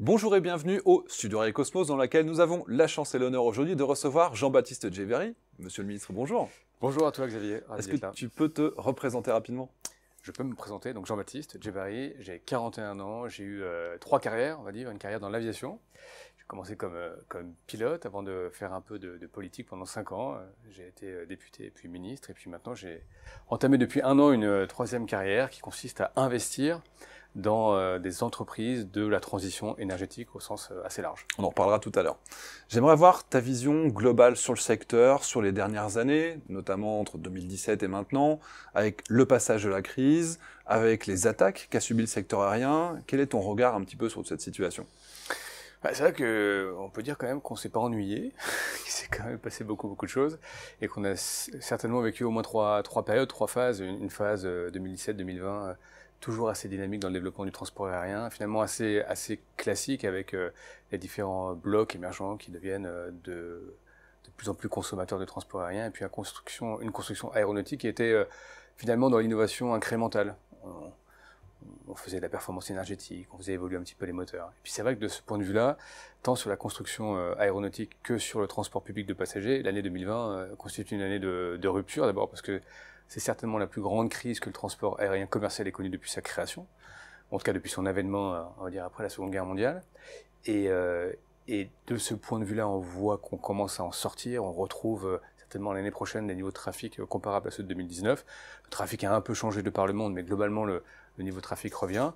Bonjour et bienvenue au Studio Radio Cosmos dans lequel nous avons la chance et l'honneur aujourd'hui de recevoir Jean-Baptiste Djebary. Monsieur le ministre, bonjour. Bonjour à toi Xavier. Est-ce que tu peux te représenter rapidement je peux me présenter, donc Jean-Baptiste jeberry j'ai 41 ans, j'ai eu euh, trois carrières, on va dire, une carrière dans l'aviation. J'ai commencé euh, comme, pilote avant de faire un peu de, de politique pendant cinq ans. Euh, j'ai été député puis ministre, et puis maintenant j'ai entamé depuis un an une troisième carrière qui consiste à investir dans euh, des entreprises de la transition énergétique au sens euh, assez large. On en reparlera tout à l'heure. J'aimerais avoir ta vision globale sur le secteur, sur les dernières années, notamment entre 2017 et maintenant, avec le passage de la crise, avec les attaques qu'a subi le secteur aérien. Quel est ton regard un petit peu sur cette situation bah, c'est vrai que euh, on peut dire quand même qu'on s'est pas ennuyé, qu'il s'est quand même passé beaucoup beaucoup de choses et qu'on a certainement vécu au moins trois trois périodes, trois phases, une, phase 2017, 2020, toujours assez dynamique dans le développement du transport aérien, finalement assez, assez classique avec euh, les différents blocs émergents qui deviennent euh, de, de, plus en plus consommateurs de transport aérien, et puis une construction, une construction aéronautique qui était euh, finalement dans l'innovation incrémentale. On, faisait de la performance énergétique, on faisait évoluer un petit peu les moteurs. Et puis c'est vrai que de ce point de vue-là, tant sur la construction aéronautique que sur le transport public de passagers, l'année 2020 constitue une année de, de rupture, d'abord parce que c'est certainement la plus grande crise que le transport aérien commercial ait connue depuis sa création, en tout cas depuis son avènement, euh, on va dire après la Seconde Guerre mondiale. Et, euh, et de ce point de vue-là, on voit qu'on commence à en sortir, on retrouve euh, certainement l'année prochaine des niveaux de trafic euh, comparables à ceux de 2019. Le trafic a un peu changé de par le monde, mais globalement, le, niveau de trafic revient.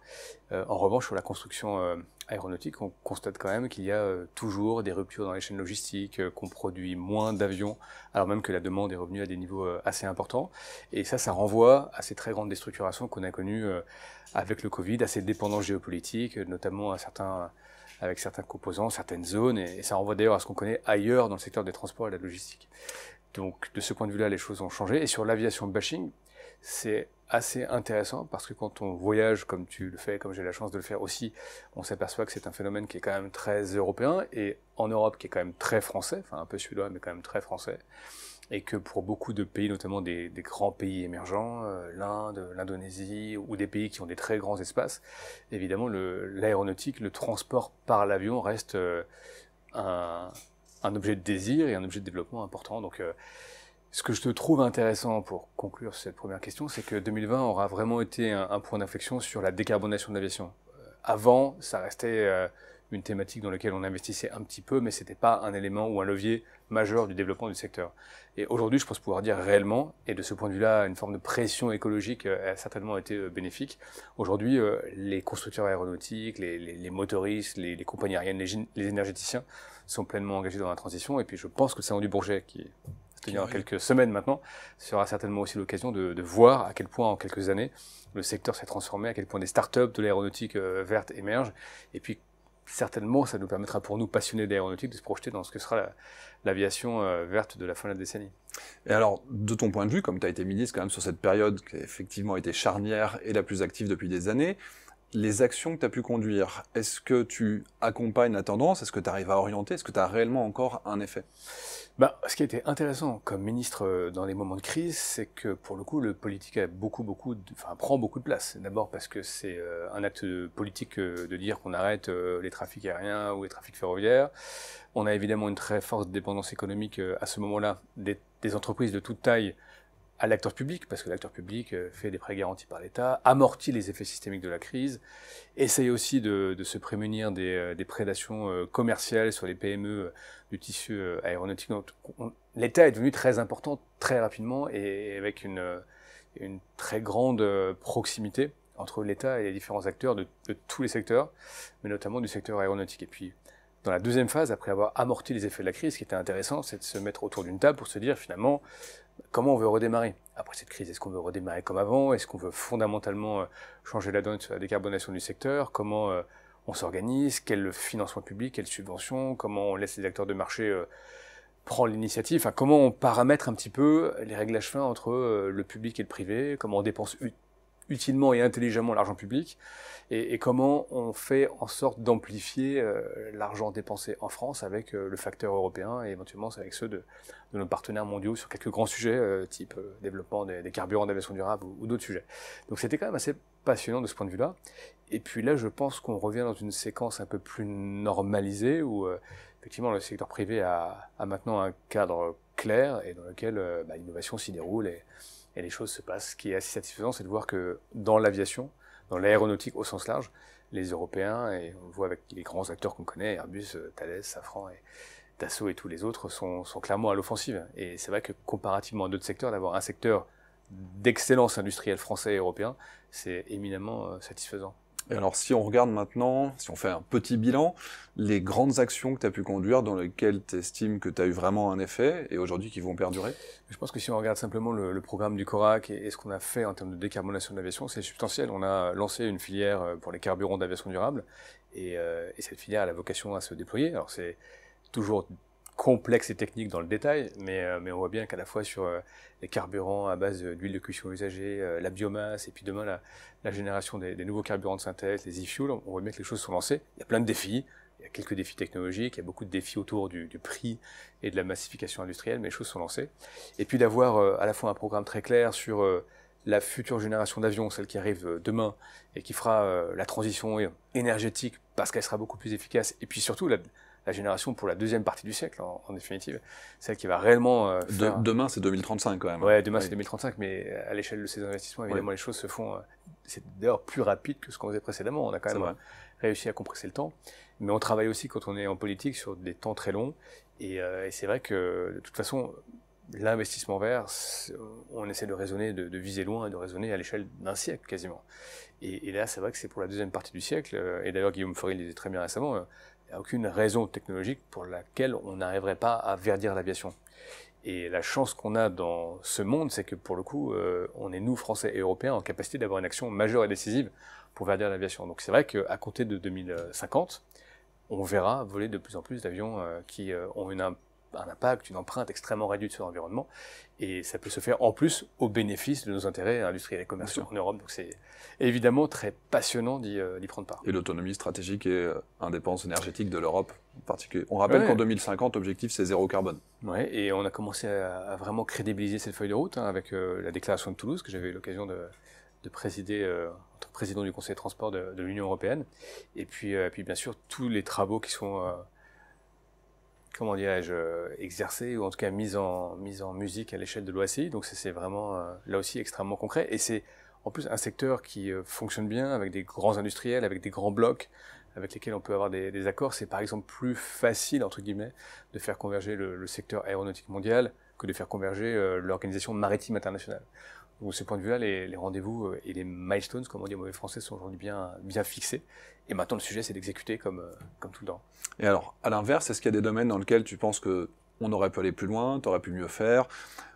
Euh, en revanche, sur la construction euh, aéronautique, on constate quand même qu'il y a toujours des ruptures dans les chaînes logistiques, qu'on produit moins d'avions, alors même que la demande est revenue à des niveaux assez importants. Et ça, ça renvoie à ces très grandes déstructurations qu'on a connues avec le Covid, à ces dépendances géopolitiques, notamment avec certains composants, certaines zones, et ça renvoie d'ailleurs à ce qu'on connaît ailleurs dans le secteur des transports et de la logistique. Donc de ce point de vue-là, les choses ont changé. Et sur l'aviation bashing, c'est assez intéressant parce que quand on voyage comme tu le fais, comme j'ai la chance de le faire aussi, on s'aperçoit que c'est un phénomène qui est quand même très européen et en Europe qui est quand même très français, enfin un peu suédois mais quand même très français, et que pour beaucoup de pays, notamment des, grands pays émergents, euh, l'Inde, l'Indonésie ou des pays qui ont des très grands espaces, évidemment l'aéronautique, le, transport par l'avion reste euh, un, un objet de désir et un objet de développement important. Donc, euh, ce que je te trouve intéressant pour conclure cette première question, c'est que 2020 aura vraiment été un, point d'inflexion sur la décarbonation de l'aviation. Euh, avant, ça restait euh, une thématique dans laquelle on investissait un petit peu, mais ce n'était pas un élément ou un levier majeur du développement du secteur. Et aujourd'hui, je pense pouvoir dire réellement, et de ce point de vue-là, une forme de pression écologique a certainement été bénéfique. Aujourd'hui, les constructeurs aéronautiques, les, motoristes, les, compagnies aériennes, les, énergéticiens sont pleinement engagés dans la transition. Et puis je pense que le Salon du Bourget, qui va en quelques semaines maintenant, sera certainement aussi l'occasion de, voir à quel point en quelques années le secteur s'est transformé, à quel point des startups de l'aéronautique euh, verte émergent. Et puis certainement, ça nous permettra pour nous, passionnés d'aéronautique, de se projeter dans ce que sera l'aviation euh, verte de la fin de la décennie. Et alors, de ton point de vue, comme tu as été ministre quand même sur cette période qui a effectivement été charnière et la plus active depuis des années, les actions que tu as pu conduire, est-ce que tu accompagnes la tendance Est-ce que tu arrives à orienter Est-ce que tu as réellement encore un effet Ben, Ce qui a été intéressant comme ministre euh, dans les moments de crise, c'est que pour le coup, le politique a beaucoup, beaucoup enfin, prend beaucoup de place. D'abord parce que c'est euh, un acte politique euh, de dire qu'on arrête les trafics aériens ou les trafics ferroviaires. On a évidemment une très forte dépendance économique à ce moment-là des entreprises de toute taille à l'acteur public, parce que l'acteur public euh, fait des prêts garantis par l'État, amortit les effets systémiques de la crise, essaye aussi de, se prémunir des, euh, prédations euh, commerciales sur les PME du tissu aéronautique. L'État est devenu très important très rapidement et avec une, très grande proximité entre l'État et les différents acteurs de, de tous les secteurs, mais notamment du secteur aéronautique. Et puis dans la deuxième phase, après avoir amorti les effets de la crise, ce qui était intéressant, c'est de se mettre autour d'une table pour se dire finalement comment on veut redémarrer. Après cette crise, est-ce qu'on veut redémarrer comme avant Est-ce qu'on veut fondamentalement euh, changer la donne sur la décarbonation du secteur Comment euh, on s'organise Quel financement public Quelles subventions Comment on laisse les acteurs de marché euh, prendre l'initiative enfin, Comment on paramètre un petit peu les réglages fins entre le public et le privé Comment on dépense utilement et intelligemment l'argent public et, comment on fait en sorte d'amplifier euh, l'argent dépensé en France avec euh, le facteur européen et éventuellement avec ceux de, nos partenaires mondiaux sur quelques grands sujets euh, type développement des, carburants d'aviation durable ou, ou d'autres sujets. Donc c'était quand même assez passionnant de ce point de vue-là. Et puis là, je pense qu'on revient dans une séquence un peu plus normalisée où effectivement le secteur privé a, maintenant un cadre clair et dans lequel bah, l'innovation s'y déroule et, et les choses se passent. Ce qui est assez satisfaisant, c'est de voir que dans l'aviation, dans l'aéronautique au sens large, les Européens, et on le voit avec les grands acteurs qu'on connaît, Airbus, euh, Thales, Safran et Dassault et tous les autres, sont, sont clairement à l'offensive. Et c'est vrai que comparativement à d'autres secteurs, d'avoir un secteur d'excellence industrielle français et européen, c'est éminemment euh, satisfaisant. Et alors, si on regarde maintenant, si on fait un petit bilan, les grandes actions que tu as pu conduire dans lesquelles tu estimes que tu as eu vraiment un effet et aujourd'hui qui vont perdurer Je pense que si on regarde simplement le, programme du CORAC et, ce qu'on a fait en termes de décarbonation de l'aviation, c'est substantiel. On a lancé une filière euh, pour les carburants d'aviation durable et, euh, cette filière a la vocation à se déployer. Alors, c'est toujours complexe et technique dans le détail, mais, euh, on voit bien qu'à la fois sur les carburants à base d'huile de cuisson usagée, la biomasse, et puis demain la, la génération des, nouveaux carburants de synthèse, les e-fuels, on voit bien que les choses sont lancées. Il y a plein de défis. Il y a quelques défis technologiques, il y a beaucoup de défis autour du, prix et de la massification industrielle, mais les choses sont lancées. Et puis d'avoir euh, à la fois un programme très clair sur euh, la future génération d'avions, celle qui arrive euh, demain et qui fera la transition énergétique parce qu'elle sera beaucoup plus efficace, et puis surtout la, la génération pour la deuxième partie du siècle, en, définitive, celle qui va réellement. Euh, demain, c'est 2035 quand même. Ouais, demain, c'est 2035, mais euh, à l'échelle de ces investissements, évidemment, les choses se font. Euh, c'est d'ailleurs plus rapide que ce qu'on faisait précédemment. On a quand même réussi à compresser le temps. Mais on travaille aussi, quand on est en politique, sur des temps très longs. Et, c'est vrai que, de toute façon, l'investissement vert, on essaie de raisonner, de, viser loin et de raisonner à l'échelle d'un siècle quasiment. Et, et là, c'est vrai que c'est pour la deuxième partie du siècle. Et d'ailleurs, Guillaume Fauril disait très bien récemment, a aucune raison technologique pour laquelle on n'arriverait pas à verdir l'aviation. Et la chance qu'on a dans ce monde, c'est que pour le coup, euh, on est nous, Français et Européens, en capacité d'avoir une action majeure et décisive pour verdir l'aviation. Donc c'est vrai qu'à compter de 2050, on verra voler de plus en plus d'avions euh, qui euh, ont une un impact, une empreinte extrêmement réduite sur l'environnement. Et ça peut se faire en plus au bénéfice de nos intérêts industriels et commerciaux en Europe. Donc c'est évidemment très passionnant d'y euh, prendre part. Et l'autonomie stratégique et indépendance euh, énergétique de l'Europe en particulier. On rappelle qu'en 2050, l'objectif c'est zéro carbone. Oui, et on a commencé à, vraiment crédibiliser cette feuille de route hein, avec euh, la déclaration de Toulouse que j'avais eu l'occasion de, de, présider. tant que président du Conseil de transport de, l'Union européenne, et puis, et puis bien sûr tous les travaux qui sont comment dirais-je, euh, exercée ou en tout cas mise en, musique à l'échelle de l'OACI. Donc c'est vraiment euh, là aussi extrêmement concret. Et c'est en plus un secteur qui euh, fonctionne bien avec des grands industriels, avec des grands blocs avec lesquels on peut avoir des, accords. C'est par exemple plus facile, entre guillemets, de faire converger le secteur aéronautique mondial que de faire converger l'organisation maritime internationale de ce point de vue-là, les, rendez-vous euh, et les milestones, comme on dit en mauvais français, sont aujourd'hui bien, bien fixés. Et maintenant, le sujet, c'est d'exécuter comme, euh, comme tout le temps. Et alors, à l'inverse, est-ce qu'il y a des domaines dans lesquels tu penses que on aurait pu aller plus loin, tu aurais pu mieux faire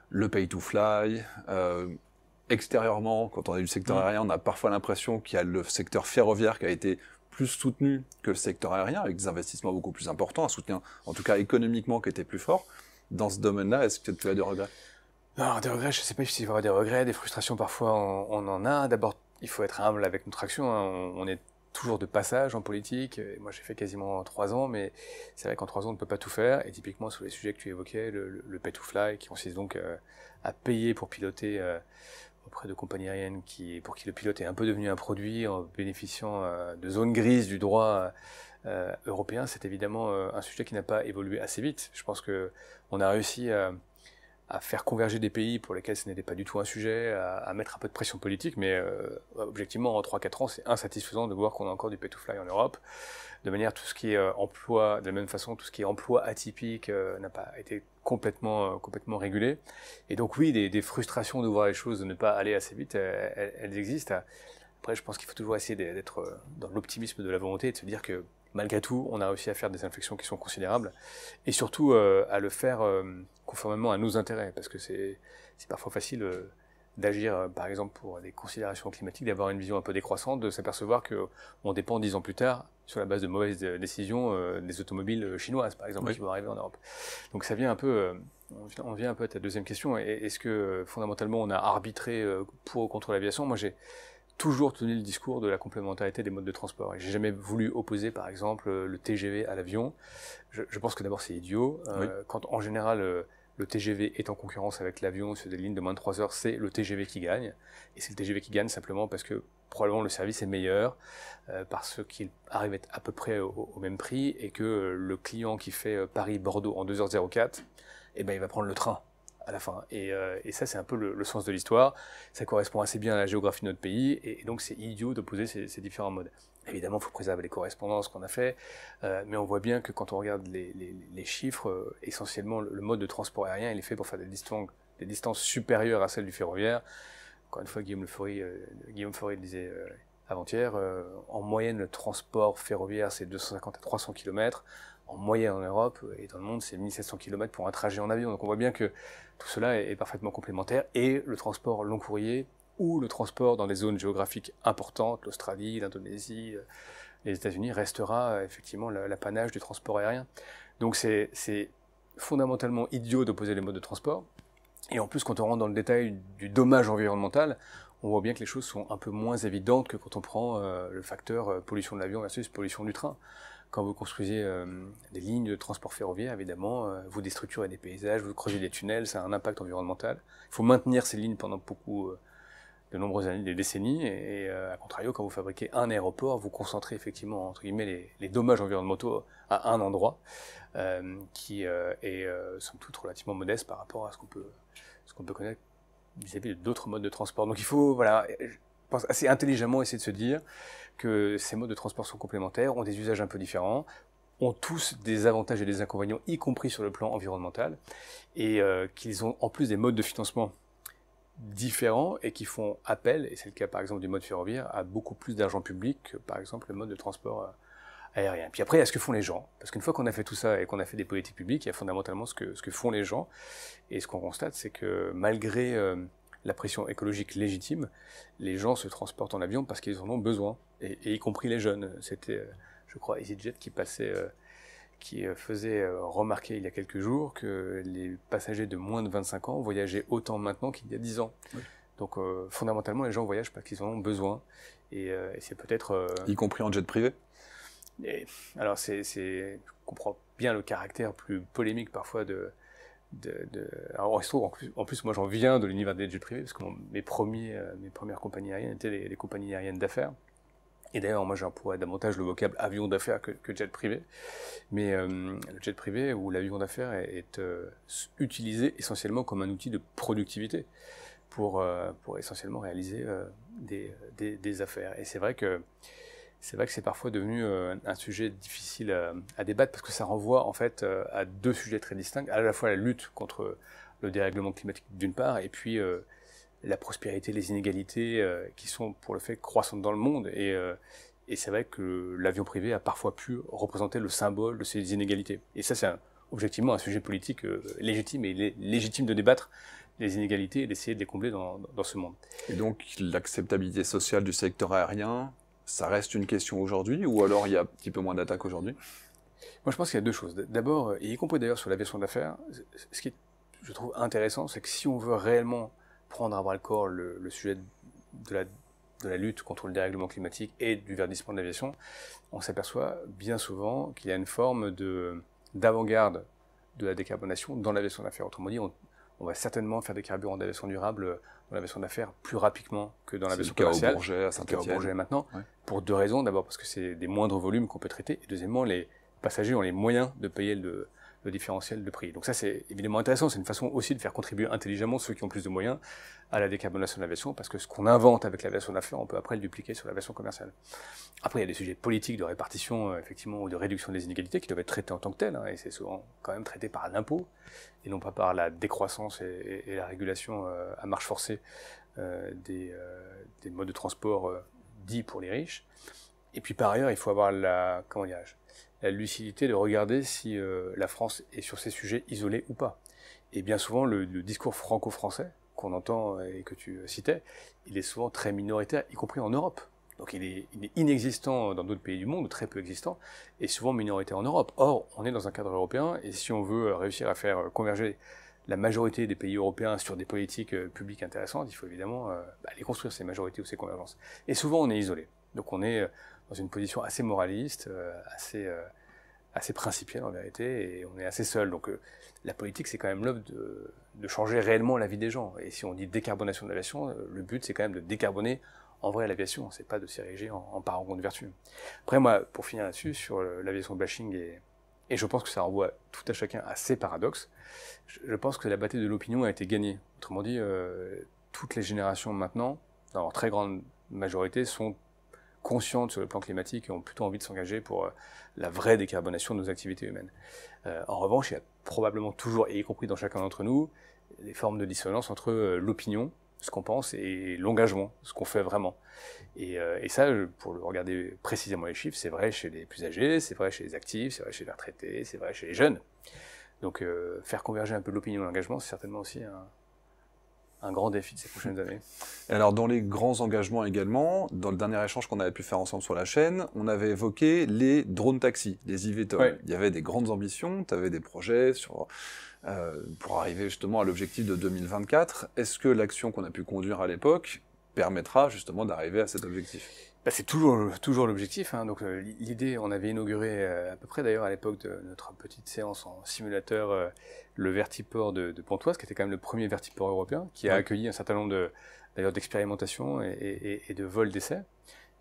Le pay to fly euh, Extérieurement, quand on est du secteur mmh. aérien, on a parfois l'impression qu'il y a le secteur ferroviaire qui a été plus soutenu que le secteur aérien, avec des investissements beaucoup plus importants, un soutien, en tout cas économiquement, qui était plus fort. Dans ce domaine-là, est-ce que tu as des regrets non, des regrets, je ne sais pas il va y avoir des regrets, des frustrations parfois, on, en a. D'abord, il faut être humble avec notre action. Hein. On, est toujours de passage en politique. Moi, j'ai fait quasiment trois ans, mais c'est vrai qu'en trois ans, on ne peut pas tout faire. Et typiquement, sur les sujets que tu évoquais, le, pay to fly, qui consiste donc euh, à payer pour piloter euh, auprès de compagnies aériennes qui, pour qui le pilote est un peu devenu un produit en bénéficiant euh, de zones grises du droit. européen, c'est évidemment un sujet qui n'a pas évolué assez vite. Je pense que on a réussi à à faire converger des pays pour lesquels ce n'était pas du tout un sujet, à, mettre un peu de pression politique, mais euh, objectivement, en 3-4 ans, c'est insatisfaisant de voir qu'on a encore du pay to fly en Europe. De manière, tout ce qui est euh, emploi, de la même façon, tout ce qui est emploi atypique euh, n'a pas été complètement, complètement régulé. Et donc, oui, des, des, frustrations de voir les choses, ne pas aller assez vite, elles, elles existent. Après, je pense qu'il faut toujours essayer d'être dans l'optimisme de la volonté et de se dire que malgré tout, on a réussi à faire des infections qui sont considérables et surtout euh, à le faire euh, conformément à nos intérêts parce que c'est parfois facile euh, d'agir, par exemple, pour des considérations climatiques, d'avoir une vision un peu décroissante, de s'apercevoir qu'on dépend dix ans plus tard, sur la base de mauvaises décisions, des automobiles chinoises, par exemple, qui vont arriver en Europe. Donc ça vient un peu on vient un peu à ta deuxième question. Est-ce que fondamentalement on a arbitré pour ou contre l'aviation Moi, j'ai toujours tenu le discours de la complémentarité des modes de transport. Je j'ai jamais voulu opposer, par exemple, euh, le TGV à l'avion. Je, pense que d'abord c'est idiot. Euh, quand en général euh, le TGV est en concurrence avec l'avion sur des lignes de moins de 3 heures, c'est le TGV qui gagne. Et c'est le TGV qui gagne simplement parce que probablement le service est meilleur, parce qu'il arrive à être à peu près au, même prix et que le client qui fait Paris-Bordeaux en 2h04, eh ben, il va prendre le train à la fin. Euh, et, ça, c'est un peu le, sens de l'histoire. Ça correspond assez bien à la géographie de notre pays, et, donc c'est idiot d'opposer ces, ces, différents modes. Évidemment, il faut préserver les correspondances qu'on a fait, euh, mais on voit bien que quand on regarde les, chiffres, euh, essentiellement, le, mode de transport aérien, il est fait pour faire des distances, des distances supérieures à celles du ferroviaire. Encore une fois, Guillaume, Fauré le disait avant-hier, en moyenne, le transport ferroviaire, c'est 250 à 300 km en moyenne en Europe euh, et dans le monde, c'est 1700 km pour un trajet en avion. Donc on voit bien que tout cela est, parfaitement complémentaire et le transport long courrier ou le transport dans les zones géographiques importantes, l'Australie, l'Indonésie, euh, les États-Unis, restera euh, effectivement l'apanage du transport aérien. Donc c'est fondamentalement idiot d'opposer les modes de transport. Et en plus, quand on rentre dans le détail du dommage environnemental, on voit bien que les choses sont un peu moins évidentes que quand on prend le facteur pollution de l'avion versus pollution du train. Quand vous construisez euh, des lignes de transport ferroviaire, évidemment, euh, vous déstructurez des paysages, vous creusez des tunnels, ça a un impact environnemental. Il faut maintenir ces lignes pendant beaucoup, euh, de nombreuses années, des décennies. Et, à contrario, quand vous fabriquez un aéroport, vous concentrez effectivement entre guillemets les, dommages environnementaux à un endroit qui est somme toute relativement modeste par rapport à ce qu'on peut, ce qu'on peut connaître vis-à-vis d'autres modes de transport. Donc il faut, voilà, pense assez intelligemment essayer de se dire que ces modes de transport sont complémentaires, ont des usages un peu différents, ont tous des avantages et des inconvénients, y compris sur le plan environnemental, et euh, qu'ils ont en plus des modes de financement différents et qui font appel, et c'est le cas par exemple du mode ferroviaire, à beaucoup plus d'argent public que par exemple le mode de transport euh, aérien. Puis après, il y a ce que font les gens. Parce qu'une fois qu'on a fait tout ça et qu'on a fait des politiques publiques, il y a fondamentalement ce que, ce que font les gens. Et ce qu'on constate, c'est que malgré... Euh, la pression écologique légitime, les gens se transportent en avion parce qu'ils en ont besoin, et, y compris les jeunes. C'était, euh, je crois, EasyJet qui passait, euh, qui euh, faisait remarquer il y a quelques jours que les passagers de moins de 25 ans voyageaient autant maintenant qu'il y a 10 ans. Donc fondamentalement, les gens voyagent parce qu'ils en ont besoin, et, c'est peut-être... Y compris en jet privé Alors, je comprends bien le caractère plus polémique parfois de de, en, plus, en plus, moi, j'en viens de l'univers des jets privés, parce que mes, premiers, euh, mes premières compagnies aériennes étaient les, compagnies aériennes d'affaires. Et d'ailleurs, moi, j'emploie davantage le vocable avion d'affaires que, jet privé. Mais euh, le jet privé ou l'avion d'affaires est, euh, utilisé essentiellement comme un outil de productivité pour, pour essentiellement réaliser des, des, des, affaires. Et c'est vrai que c'est vrai que c'est parfois devenu euh, un sujet difficile euh, à, débattre parce que ça renvoie en fait euh, à deux sujets très distincts, à la fois la lutte contre le dérèglement climatique d'une part, et puis la prospérité, les inégalités qui sont pour le fait croissantes dans le monde. Et, et c'est vrai que l'avion privé a parfois pu représenter le symbole de ces inégalités. Et ça, c'est objectivement un sujet politique légitime et il est légitime de débattre les inégalités et d'essayer de les combler dans, dans ce monde. Et donc l'acceptabilité sociale du secteur aérien ça reste une question aujourd'hui ou alors il y a un petit peu moins d'attaques aujourd'hui Moi, je pense qu'il y a deux choses. D'abord, y compris d'ailleurs sur l'aviation d'affaires, ce qui je trouve intéressant, c'est que si on veut réellement prendre à bras le corps le, sujet de la, de la, lutte contre le dérèglement climatique et du verdissement de l'aviation, on s'aperçoit bien souvent qu'il y a une forme de d'avant-garde de la décarbonation dans l'aviation d'affaires. Autrement dit, on, on va certainement faire des carburants d'aviation durable euh, dans version d'affaires plus rapidement que dans la commerciale. maintenant. Pour deux raisons. D'abord parce que c'est des moindres volumes qu'on peut traiter. Et deuxièmement, les passagers ont les moyens de payer le, différentiel de prix. Donc ça, c'est évidemment intéressant. C'est une façon aussi de faire contribuer intelligemment ceux qui ont plus de moyens à la décarbonation de l'aviation, parce que ce qu'on invente avec l'aviation d'affaires, on peut après le dupliquer sur la version commerciale. Après, il y a des sujets politiques de répartition, euh, effectivement, ou de réduction des inégalités qui doivent être traités en tant que tels, hein, et c'est souvent quand même traité par l'impôt, et non pas par la décroissance et, la régulation euh, à marche forcée euh, des, des, modes de transport dits pour les riches. Et puis par ailleurs, il faut avoir la, comment dirais-je, la lucidité de regarder si euh, la France est sur ces sujets isolée ou pas. Et bien souvent, le, discours franco-français qu'on entend et que tu citais, il est souvent très minoritaire, y compris en Europe. Donc il est, est inexistant dans d'autres pays du monde, très peu existant, et souvent minoritaire en Europe. Or, on est dans un cadre européen, et si on veut euh, réussir à faire euh, converger la majorité des pays européens sur des politiques publiques intéressantes, il faut évidemment aller bah, les construire, ces majorités ou ces convergences. Et souvent, on est isolé. Donc on est, dans une position assez moraliste, euh, assez, euh, assez principielle en vérité, et on est assez seul. Donc euh, la politique, c'est quand même l'œuvre de, changer réellement la vie des gens. Et si on dit décarbonation de l'aviation, le but, c'est quand même de décarboner en vrai l'aviation, c'est pas de s'ériger en, en de vertu. Après, moi, pour finir là-dessus, sur l'aviation bashing et, et je pense que ça renvoie tout à chacun à ses paradoxes. Je pense que la bataille de l'opinion a été gagnée. Autrement dit, toutes les générations maintenant, dans leur très grande majorité, sont conscientes sur le plan climatique et ont plutôt envie de s'engager pour euh, la vraie décarbonation de nos activités humaines. Euh, en revanche, il y a probablement toujours, et y compris dans chacun d'entre nous, des formes de dissonance entre euh, l'opinion, ce qu'on pense, et l'engagement, ce qu'on fait vraiment. Et, ça, pour regarder précisément les chiffres, c'est vrai chez les plus âgés, c'est vrai chez les actifs, c'est vrai chez les retraités, c'est vrai chez les jeunes. Donc faire converger un peu l'opinion et l'engagement, c'est certainement aussi un, un grand défi de ces prochaines années. alors, dans les grands engagements également, dans le dernier échange qu'on avait pu faire ensemble sur la chaîne, on avait évoqué les drones taxis, les IVTOL. Il y avait des grandes ambitions, tu avais des projets euh, pour arriver justement à l'objectif de 2024. Est-ce que l'action qu'on a pu conduire à l'époque permettra justement d'arriver à cet objectif bah, c'est toujours, l'objectif. Hein. Donc euh, l'idée, on avait inauguré euh, à peu près d'ailleurs à l'époque de notre petite séance en simulateur euh, le vertiport de, Pontoise, qui était quand même le premier vertiport européen, qui a accueilli un certain nombre d'ailleurs d'expérimentations et, de vols d'essais,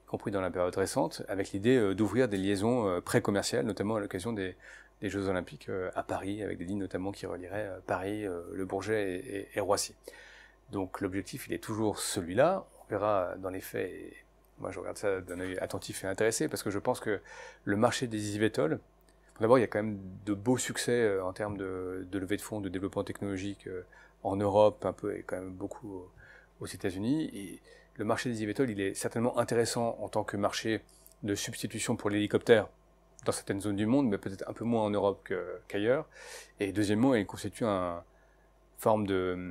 y compris dans la période récente, avec l'idée d'ouvrir des liaisons pré-commerciales, notamment à l'occasion des, Jeux Olympiques à Paris, avec des lignes notamment qui relieraient Paris, Le Bourget et, et Roissy. Donc l'objectif, il est toujours celui-là. On verra dans les faits moi je regarde ça d'un œil attentif et intéressé, parce que je pense que le marché des eVTOL, d'abord il y a quand même de beaux succès euh, en termes de, levée de fonds, de développement technologique euh, en Europe, un peu, et quand même beaucoup aux États-Unis. Et le marché des eVTOL, il est certainement intéressant en tant que marché de substitution pour l'hélicoptère dans certaines zones du monde, mais peut-être un peu moins en Europe qu'ailleurs. et deuxièmement, il constitue une forme de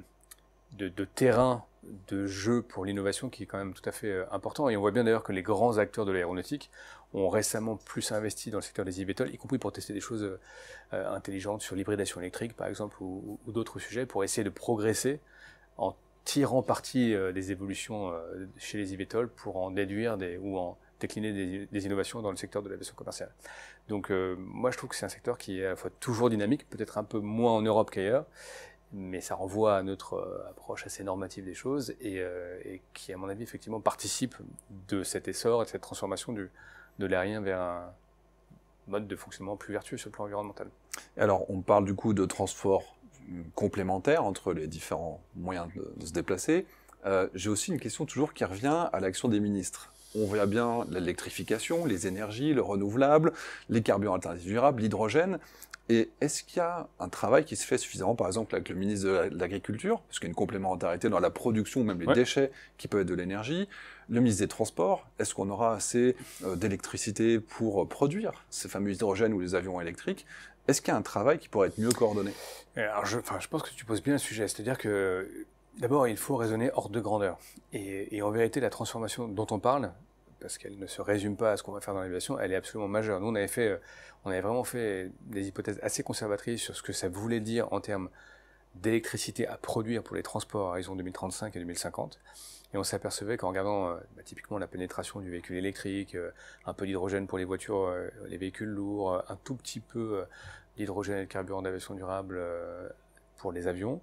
terrain de jeu pour l'innovation qui est quand même tout à fait euh, important. Et on voit bien d'ailleurs que les grands acteurs de l'aéronautique ont récemment plus investi dans le secteur des eVTOL, y compris pour tester des choses euh, intelligentes sur l'hybridation électrique, par exemple, ou, d'autres sujets, pour essayer de progresser en tirant parti euh, des évolutions chez les eVTOL pour en déduire des, ou en décliner des, des, innovations dans le secteur de l'aviation commerciale. Donc moi, je trouve que c'est un secteur qui est à la fois toujours dynamique, peut-être un peu moins en Europe qu'ailleurs, mais ça renvoie à notre euh, approche assez normative des choses euh, et, qui, à mon avis, effectivement, participe de cet essor et de cette transformation du, de l'aérien vers un mode de fonctionnement plus vertueux sur le plan environnemental. Alors, on parle du coup de transport euh, complémentaire entre les différents moyens de, se déplacer. J'ai aussi une question toujours qui revient à l'action des ministres. On voit bien l'électrification, les énergies, le renouvelable, les carburants alternatifs durables, l'hydrogène. Et est-ce qu'il y a un travail qui se fait suffisamment, par exemple, avec le ministre de l'Agriculture, parce qu'il y a une complémentarité dans la production, même les déchets qui peuvent être de l'énergie, le ministre des Transports, est-ce qu'on aura assez euh, d'électricité pour euh, produire ces fameux hydrogènes ou les avions électriques Est-ce qu'il y a un travail qui pourrait être mieux coordonné Alors, je, enfin, je pense que tu poses bien le sujet, c'est-à-dire que d'abord, il faut raisonner hors de grandeur. et en vérité, la transformation dont on parle, parce qu'elle ne se résume pas à ce qu'on va faire dans l'aviation, elle est absolument majeure. Nous, on avait, fait, euh, on avait vraiment fait des hypothèses assez conservatrices sur ce que ça voulait dire en termes d'électricité à produire pour les transports à horizon 2035 et 2050. Et on s'apercevait qu'en regardant euh, bah, typiquement la pénétration du véhicule électrique, euh, un peu d'hydrogène pour les voitures, les véhicules lourds, un tout petit peu d'hydrogène et de carburant d'aviation durable pour les avions,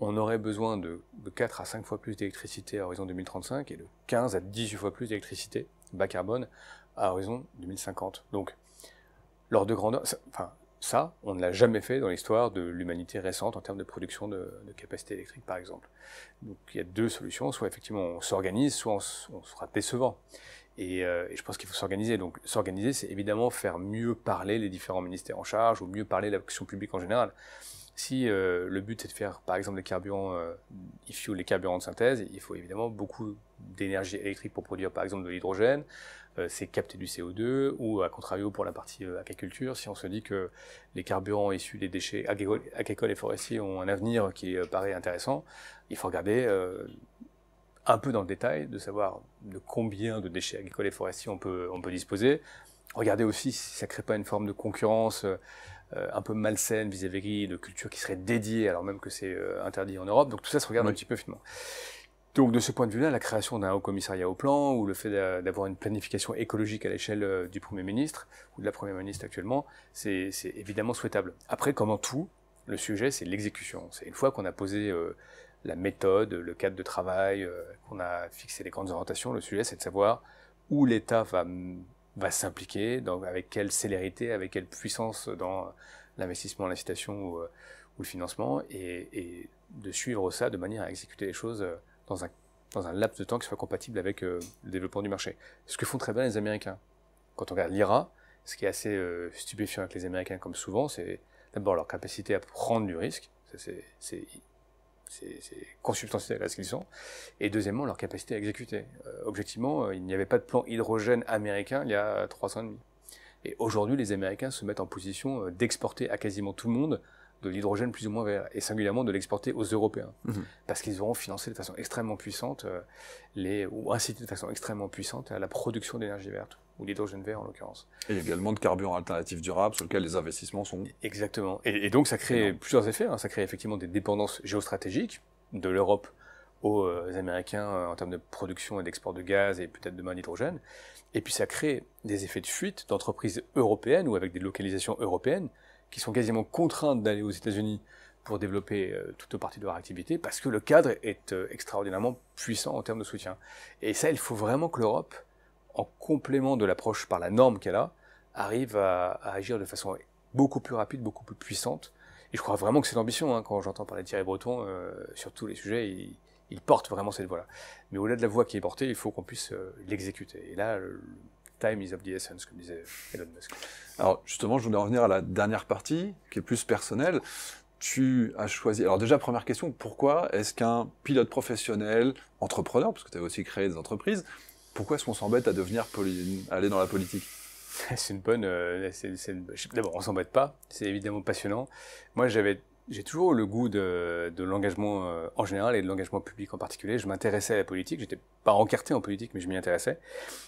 on aurait besoin de, 4 à 5 fois plus d'électricité à horizon 2035 et de 15 à 18 fois plus d'électricité bas carbone à horizon 2050. Donc, l'ordre de grandeur, ça, enfin, ça, on ne l'a jamais fait dans l'histoire de l'humanité récente en termes de production de, capacité électrique, par exemple. Donc, il y a deux solutions. Soit effectivement on s'organise, soit on, sera décevant. Euh, et, je pense qu'il faut s'organiser. Donc, s'organiser, c'est évidemment faire mieux parler les différents ministères en charge ou mieux parler l'action publique en général. Si euh, le but c'est de faire par exemple des carburants, euh, les carburants de synthèse, il faut évidemment beaucoup d'énergie électrique pour produire par exemple de l'hydrogène, euh, c'est capter du CO2, ou à contrario pour la partie euh, agriculture, si on se dit que les carburants issus des déchets agricoles, et forestiers ont un avenir qui paraît intéressant, il faut regarder un peu dans le détail de savoir de combien de déchets agricoles et forestiers on peut, on peut disposer. regarder aussi si ça ne crée pas une forme de concurrence. Euh, un peu malsaine vis-à-vis de cultures qui seraient dédiées, alors même que c'est euh, interdit en Europe. Donc tout ça se regarde un petit peu finement. Donc de ce point de vue-là, la création d'un haut commissariat au plan ou le fait d'avoir une planification écologique à l'échelle euh, du Premier ministre ou de la Première ministre actuellement, c'est évidemment souhaitable. Après, comme en tout, le sujet, c'est l'exécution. C'est une fois qu'on a posé la méthode, le cadre de travail, qu'on a fixé les grandes orientations, le sujet, c'est de savoir où l'État va va s'impliquer, avec quelle célérité, avec quelle puissance dans l'investissement, l'incitation ou, euh, ou, le financement, et, de suivre ça de manière à exécuter les choses euh, dans un, dans un laps de temps qui soit compatible avec euh, le développement du marché. Ce que font très bien les Américains. Quand on regarde l'IRA, ce qui est assez stupéfiant avec les Américains, comme souvent, c'est d'abord leur capacité à prendre du risque, c'est c'est consubstantiel à ce qu'ils sont, et deuxièmement leur capacité à exécuter. Euh, objectivement, euh, il n'y avait pas de plan hydrogène américain il y a euh, trois ans et demi. Et aujourd'hui, les Américains se mettent en position d'exporter à quasiment tout le monde de l'hydrogène plus ou moins vert, et singulièrement de l'exporter aux Européens, mmh. parce qu'ils auront financé de façon extrêmement puissante, euh, les, ou incité de façon extrêmement puissante à euh, la production d'énergie verte, ou d'hydrogène vert en l'occurrence. Et également de carburant alternatif durable, sur lequel les investissements sont... Exactement. Et, donc ça crée plusieurs effets, hein. ça crée effectivement des dépendances géostratégiques de l'Europe aux euh, Américains en termes de production et d'export de gaz et peut-être demain d'hydrogène. Et puis ça crée des effets de fuite d'entreprises européennes ou avec des localisations européennes qui sont quasiment contraintes d'aller aux États-Unis pour développer euh, toute partie de leur activité, parce que le cadre est euh, extraordinairement puissant en termes de soutien. Et ça, il faut vraiment que l'Europe, en complément de l'approche par la norme qu'elle a, arrive à, agir de façon beaucoup plus rapide, beaucoup plus puissante. Et je crois vraiment que c'est l'ambition. Hein, quand j'entends parler de Thierry Breton euh, sur tous les sujets, il, porte vraiment cette voie-là. Mais au-delà de la voie qui est portée, il faut qu'on puisse l'exécuter. Et là, Time is of the essence, comme disait Elon Musk. Alors justement, je voulais en revenir à la dernière partie, qui est plus personnelle. Tu as choisi. Alors déjà, première question, pourquoi est-ce qu'un pilote professionnel, entrepreneur, parce que tu as aussi créé des entreprises, pourquoi est-ce qu'on s'embête à devenir aller dans la politique C'est une bonne. Euh, d'abord, on s'embête pas. C'est évidemment passionnant. Moi, j'avais j'ai toujours le goût de, de l'engagement euh, en général et de l'engagement public en particulier. Je m'intéressais à la politique, j'étais pas encarté en politique, mais je m'y intéressais.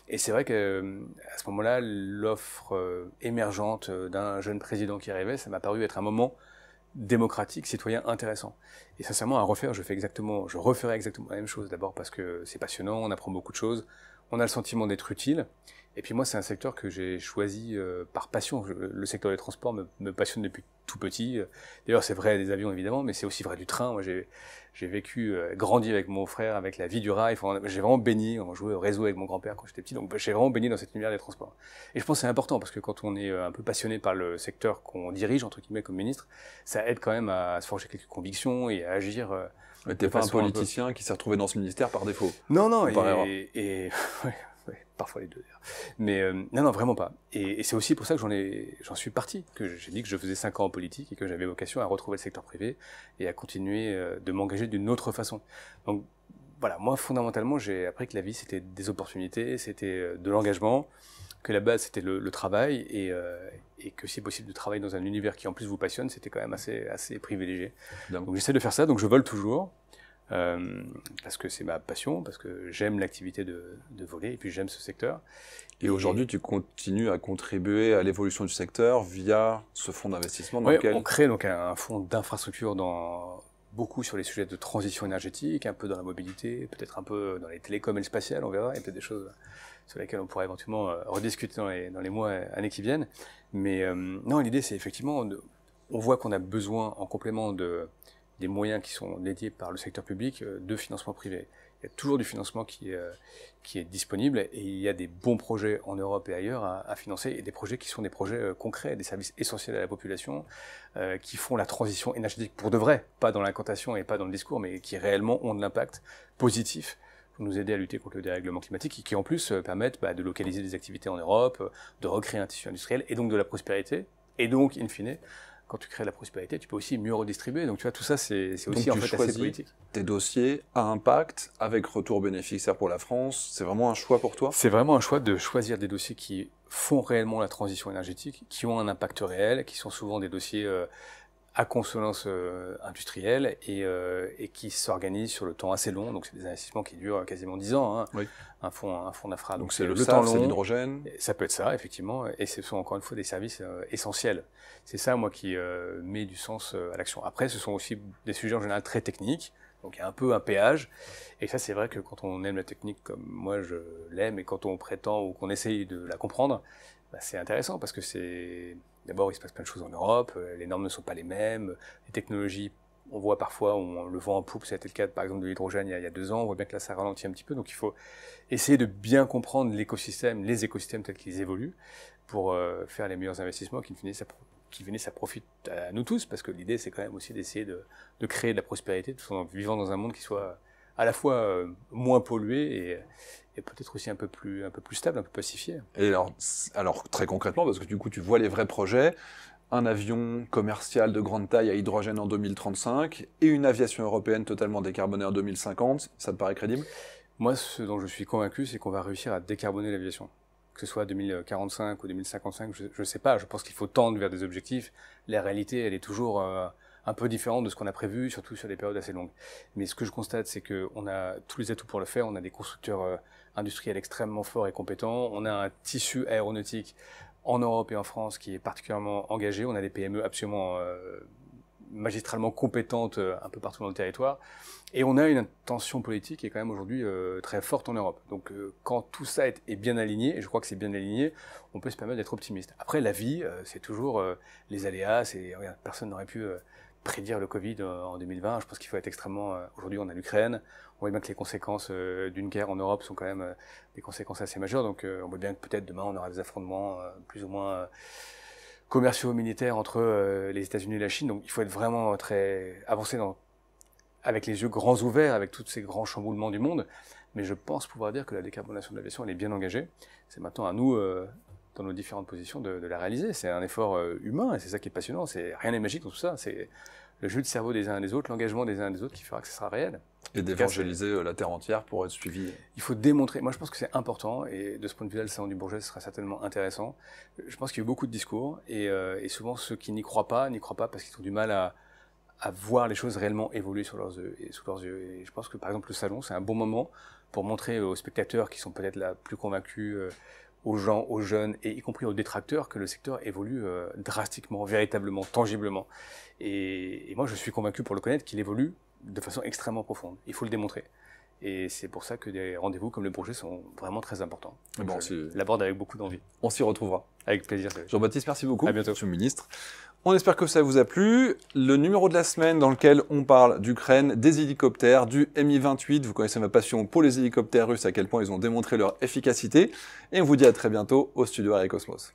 Et c'est vrai que euh, à ce moment-là, l'offre euh, émergente d'un jeune président qui rêvait, ça m'a paru être un moment démocratique, citoyen intéressant. Et sincèrement, à refaire, je fais exactement, je referais exactement la même chose. D'abord parce que c'est passionnant, on apprend beaucoup de choses, on a le sentiment d'être utile. Et puis moi, c'est un secteur que j'ai choisi euh, par passion. le secteur des transports me, passionne depuis tout petit. D'ailleurs, c'est vrai des avions, évidemment, mais c'est aussi vrai du train. Moi, j'ai vécu, euh, grandi avec mon frère, avec la vie du rail. j'ai vraiment baigné, on jouait au réseau avec mon grand-père quand j'étais petit. Donc, j'ai vraiment baigné dans cette lumière des transports. Et je pense que c'est important parce que quand on est euh, un peu passionné par le secteur qu'on dirige, entre guillemets, comme ministre, ça aide quand même à se forger quelques convictions et à agir. Euh, tu pas un politicien qui s'est retrouvé dans ce ministère par défaut. Non, non, et, et parfois les deux Mais euh, non, non, vraiment pas. Et, c'est aussi pour ça que j'en ai, j'en suis parti, que j'ai dit que je faisais 5 ans en politique et que j'avais vocation à retrouver le secteur privé et à continuer euh, de m'engager d'une autre façon. Donc voilà, moi fondamentalement, j'ai appris que la vie c'était des opportunités, c'était euh, de l'engagement, que la base c'était le, travail et, que si possible de travailler dans un univers qui en plus vous passionne, c'était quand même assez assez privilégié. Donc j'essaie de faire ça, donc je vole toujours. Euh, parce que c'est ma passion, parce que j'aime l'activité de, de, voler, et puis j'aime ce secteur. Et, aujourd'hui, tu continues à contribuer à l'évolution du secteur via ce fonds d'investissement dans on crée donc un, fonds d'infrastructure dans beaucoup sur les sujets de transition énergétique, un peu dans la mobilité, peut-être un peu dans les télécoms et le spatial, on verra, il y a peut-être des choses sur lesquelles on pourra éventuellement euh, rediscuter dans les, dans les mois, euh, années qui viennent. Mais non, l'idée, c'est effectivement, on voit qu'on a besoin, en complément de des moyens qui sont dédiés par le secteur public euh, de financement privé. Il y a toujours du financement euh, qui, est, disponible et il y a des bons projets en Europe et ailleurs à, financer et des projets qui sont des projets euh, concrets, des services essentiels à la population, qui font la transition énergétique pour de vrai, pas dans l'incantation et pas dans le discours, mais qui réellement ont de l'impact positif pour nous aider à lutter contre le dérèglement climatique et qui en plus permettent bah, de localiser des activités en Europe, de recréer un tissu industriel et donc de la prospérité et donc, in fine, quand tu crées de la prospérité, tu peux aussi mieux redistribuer. Donc, tu vois, tout ça, c'est aussi en fait assez politique. Tes dossiers à impact avec retour bénéficiaire pour la France, c'est vraiment un choix pour toi C'est vraiment un choix de choisir des dossiers qui font réellement la transition énergétique, qui ont un impact réel, qui sont souvent des dossiers euh, à consonance euh, industrielle euh, et, qui s'organise sur le temps assez long. Donc, c'est des investissements qui durent quasiment 10 ans, hein. un fonds, un fond Donc, c'est le, temps long, l'hydrogène. Ça peut être ça, effectivement. Et ce sont encore une fois des services euh, essentiels. C'est ça, moi, qui met du sens à l'action. Après, ce sont aussi des sujets en général très techniques. Donc, il y a un peu un péage. Et ça, c'est vrai que quand on aime la technique comme moi je l'aime et quand on prétend ou qu'on essaye de la comprendre, bah, c'est intéressant parce que c'est D'abord, il se passe plein de choses en Europe, euh, les normes ne sont pas les mêmes, les technologies, on voit parfois, on le vent en poupe, c'était le cas par exemple de l'hydrogène il, y a deux ans, on voit bien que là ça ralentit un petit peu, donc il faut essayer de bien comprendre l'écosystème, les écosystèmes tels qu'ils évoluent, pour euh, faire les meilleurs investissements qui venaient qui ça profite à nous tous, parce que l'idée, c'est quand même aussi d'essayer de, créer de la prospérité tout en vivant dans un monde qui soit à la fois euh, moins pollué et, peut-être aussi un peu plus un peu plus stable, un peu pacifié. Et alors, alors très concrètement, parce que du coup tu vois les vrais projets, un avion commercial de grande taille à hydrogène en 2035 et une aviation européenne totalement décarbonée en 2050, ça te paraît crédible Moi, ce dont je suis convaincu, c'est qu'on va réussir à décarboner l'aviation. Que ce soit 2045 ou 2055, je ne sais pas. Je pense qu'il faut tendre vers des objectifs. La réalité, elle est toujours euh, un peu différent de ce qu'on a prévu, surtout sur des périodes assez longues. Mais ce que je constate, c'est qu'on a tous les atouts pour le faire. On a des constructeurs euh, industriels extrêmement forts et compétents. On a un tissu aéronautique en Europe et en France qui est particulièrement engagé. On a des PME absolument euh, magistralement compétentes euh, un peu partout dans le territoire. Et on a une intention politique qui est quand même aujourd'hui très forte en Europe. Donc quand tout ça est, bien aligné, et je crois que c'est bien aligné, on peut se permettre d'être optimiste. Après, la vie, c'est toujours les aléas, personne n'aurait pu prédire le Covid euh, en 2020. Je pense qu'il faut être extrêmement. Euh, aujourd'hui, on a l'Ukraine. On voit bien que les conséquences euh, d'une guerre en Europe sont quand même des conséquences assez majeures. Donc, on voit bien que peut-être demain, on aura des affrontements plus ou moins commerciaux, militaires entre les États-Unis et la Chine. Donc, il faut être vraiment très avancé dans, avec les yeux grands ouverts, avec tous ces grands chamboulements du monde. Mais je pense pouvoir dire que la décarbonation de l'aviation, elle est bien engagée. C'est maintenant à nous, dans nos différentes positions de, la réaliser. C'est un effort euh, humain et c'est ça qui est passionnant. C'est rien n'est magique dans tout ça. C'est le jeu de cerveau des uns et des autres, l'engagement des uns et des autres qui fera que ce sera réel. Et d'évangéliser euh, la terre entière pour être suivi. Il faut démontrer. Moi, je pense que c'est important et de ce point de vue-là, le salon du Bourget sera certainement intéressant. Je pense qu'il y a eu beaucoup de discours et, euh, souvent ceux qui n'y croient pas n'y croient pas parce qu'ils ont du mal à, voir les choses réellement évoluer sous leurs yeux. Et, je pense que par exemple le salon, c'est un bon moment pour montrer aux spectateurs qui sont peut-être la plus convaincus, aux gens, aux jeunes, et y compris aux détracteurs, que le secteur évolue euh, drastiquement, véritablement, tangiblement. Et, moi, je suis convaincu pour le connaître qu'il évolue de façon extrêmement profonde. Il faut le démontrer. Et c'est pour ça que des rendez-vous comme le projet sont vraiment très importants. bon, je l'aborde avec beaucoup d'envie. On s'y retrouvera. Avec plaisir. Jean-Baptiste, merci beaucoup. bientôt. Monsieur le ministre. On espère que ça vous a plu. Le numéro de la semaine dans lequel on parle d'Ukraine, des hélicoptères, du Mi-28. Vous connaissez ma passion pour les hélicoptères russes, à quel point ils ont démontré leur efficacité. Et on vous dit à très bientôt au studio Aérocosmos.